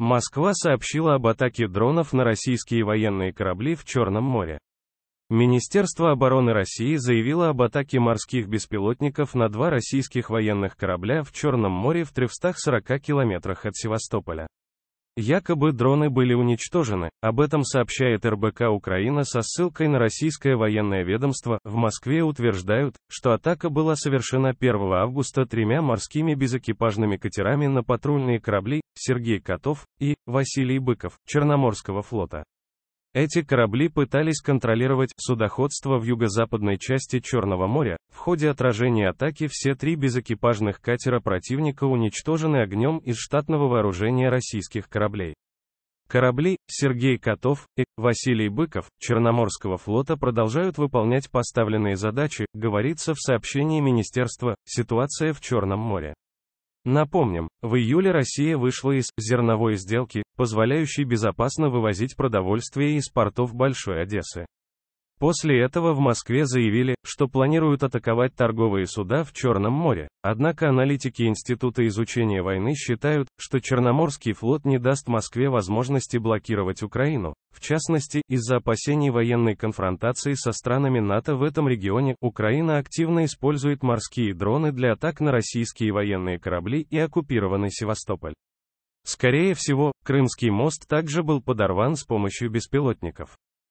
Москва сообщила об атаке дронов на российские военные корабли в Черном море. Министерство обороны России заявило об атаке морских беспилотников на два российских военных корабля в Черном море в 340 километрах от Севастополя. Якобы дроны были уничтожены, об этом сообщает РБК Украина со ссылкой на российское военное ведомство, в Москве утверждают, что атака была совершена 1 августа тремя морскими безэкипажными катерами на патрульные корабли «Сергей Котов» и «Василий Быков» Черноморского флота. Эти корабли пытались контролировать судоходство в юго-западной части Черного моря. В ходе отражения атаки все три безэкипажных катера противника уничтожены огнем из штатного вооружения российских кораблей. Корабли Сергей Котов и Василий Быков Черноморского флота продолжают выполнять поставленные задачи, говорится в сообщении Министерства «Ситуация в Черном море». Напомним, в июле Россия вышла из зерновой сделки, позволяющей безопасно вывозить продовольствие из портов Большой Одессы. После этого в Москве заявили, что планируют атаковать торговые суда в Черном море, однако аналитики Института изучения войны считают, что Черноморский флот не даст Москве возможности блокировать Украину, в частности, из-за опасений военной конфронтации со странами НАТО в этом регионе, Украина активно использует морские дроны для атак на российские военные корабли и оккупированный Севастополь. Скорее всего, Крымский мост также был подорван с помощью беспилотников.